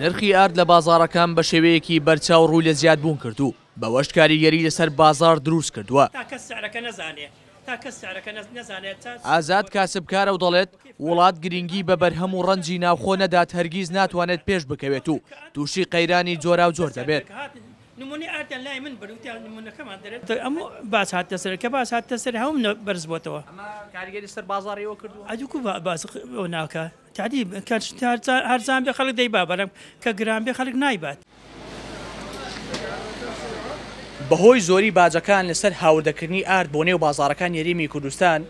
نرخی ئارد لە بازارەکان بە شێوەیەکی بەرچاو ڕوو لە زیاد بوون کردو بەوەش کاریگەری لەسەر بازار دروست کردووە ئازاد کاسبکارە و دەڵێت وڵات گرنگی بە بەرهەم و ڕەنجی ناوخۆ نەدات هەرگیز ناتوانێت پێش بکەوێت و تووشی قەیرانی جۆرا و جۆر دەبێت نمونی ئاتیان لای من بروتیان نمونەکەمان دەرێت ئەمە باس هاتە سەر کە باس هاتە سەر هەوم بەرز بۆتەوە کارگەری سەر بازارەوە کردو ئەدوکو باس ناکە تعدی هەرزان بێ خەڵک دەی بابەرم کە گران بێ خەڵک نایبات. بەهۆی زۆری باجەکان لەسەر هاوردەکردنی ئارد بۆ نێو بازارەکان یاریمی کوردستان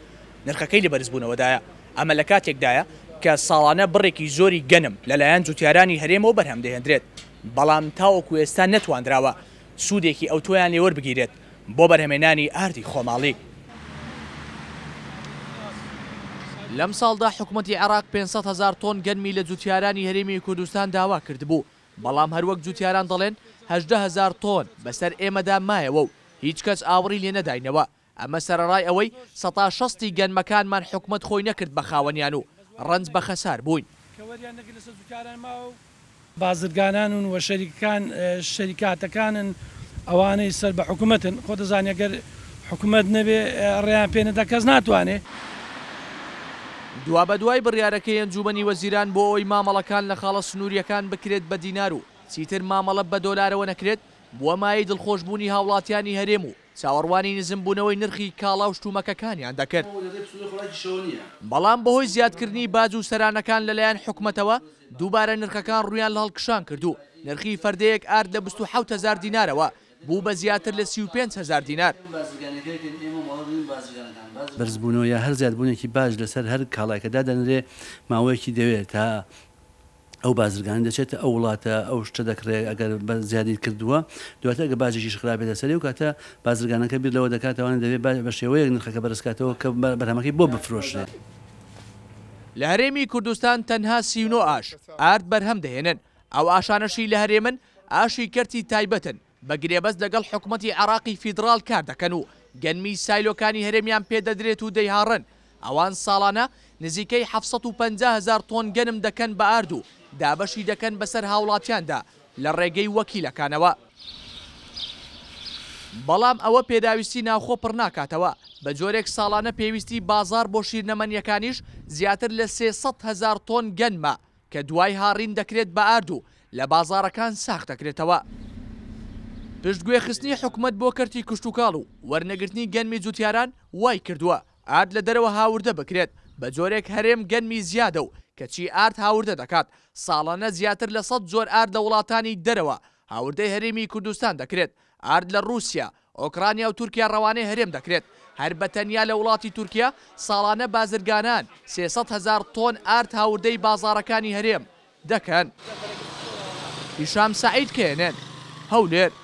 نرخەکەی لە بەرزبوونەوەدایە ئەمە لە کاتێکدایە کە ساڵانە بڕێکی زۆری گەنم لەلایەن جوتیارانی هەرێمەوە بەرهەم دەهێنرێت بەڵام تاوەکو ئێستا نەتواندراوە سوودێکی ئەو تۆیان لێوەربگیرێت بۆ بەرهەمێنانی ئاردی خۆماڵی لەم ساڵدا حکوومەتتی عراق 500 هزار تۆن گەنمی لە جوتیارانی هەرێمی کوردستان داوا کردبوو بەڵام هەروەک جوتیاران دەڵێن 1هزار تۆن بەسەر ئێمەدا مایەوە و هیچ کەس ئاوری لێ نەداینەوە ئەمە سەرڕای ئەوەی سەتا شستی گەنمەکانمان حکوومەت خۆی نەکرد بە خاوەنیان و ڕنج بە خەسار بووین. بازرگانان و وەشەریکەکان شەریکاتەکانن ئەوانەی سەر بە حکوومەتن خۆ دەزانێگەر حکوومەت نەبێ ڕێیان پێنەدا کەس ناتوانێت. دوا بە دوای بڕیارەکەی ئەنجومنی وەزیران بۆ ئەوی مامەڵەکان لە خاڵە سنووریەکان بکرێت بە دینار و چیتر مامەڵە بە دۆلارەوە نەکرێت بۆمایی دڵخۆشببوونی هاوڵاتیانی هەرێم و چاوەڕوانی نزمبوونەوەی نرخی کاڵا و شتومەکەکانیان دەکرد بەڵام بەهۆی زیادکردنی باج و سەرانەکان لەلایەن حکومەتەوە دووبارە نرخەکان ڕویان لە هەڵکشان کردو نرخی فردەیەک ئارد لە 1970 دینارەوە بوو بە زیاتر لە 35هزار دینار بەرزبوونەوە یا هەر زیادبوونێکی باش لەسەر هەر کاڵایکەدا دەنرێ ماوەیەکی دەوێت تا ئەو بازرگان دەچێتە ئەو وڵاتە ئەو شتە دەکرێت ئەگەر بە زیادی کردووە دواتە ئەگە باجێکی شخرابێت لەسەری و کاتە بازرگانەکە بیر لەوە دەکاتوانە دەوێت بە شێوەیەک نرخەکە بەرزکاتەوە کە بەرهمەکەی بۆ بفرۆشێت. لە هەرێمی کوردستان تەنها سیونۆ ئاش ئارد بەرهەم دەهێنن ئەو ئاشانەشی لە هەرێمن ئاشی کەرتی تایبەتن بە گرێبەست لەگەڵ حکوومەتتی عراقی فیدرال کار دەکەن و گەنمی سایلۆکانی هەرێمیان پێدەدرێت و دەیهاڕن ئەوان ساڵانە نزیکەی 750 هزار تۆن گەنم دەکەن بە ئاردوو دابەشی دەکەن بەسەر هاوڵاتیاندا لە ڕێگەی وەکیلەکانەوە. بەڵام ئەوە پێداویستی ناوخۆ پڕ ناکاتەوە بە جۆرێک ساڵانە پێویستی بازار بۆ شیرنەمەنیەکانیش زیاتر لە 300 هزار تۆن گەنمە کە دوای هاڕین دەکرێت بە ئاردوو لە بازارەکان ساخت دەکرێتەوە. پشتگوێ خستنی حکومت بۆ کردی کشتتوکاڵ و وەرنەگرتنی گەنمی جوتیاران وای کردووە ئاد لە دەرەوە هاوردە بکرێت بە جۆرێک هەرێم گەنمی زیادە و کەچی ئارد هاوردە دەکات ساڵانە زیاتر لە سەد جۆر ئاردە وڵاتانی دەرەوە هاوردەی هەرێمی کوردستان دەکرێت ئارد لە رووسیا ئۆکرانیا و تورکیا ڕەوانەی هەرێم دەکرێت هەر بە تەنیا لە وڵاتی تورکیا ساڵانە بازرگانان 300 هزار تۆن ئارد هاوردەی بازارەکانی هەرێم دەکەن. هیشام سعید کێنێن هەولێر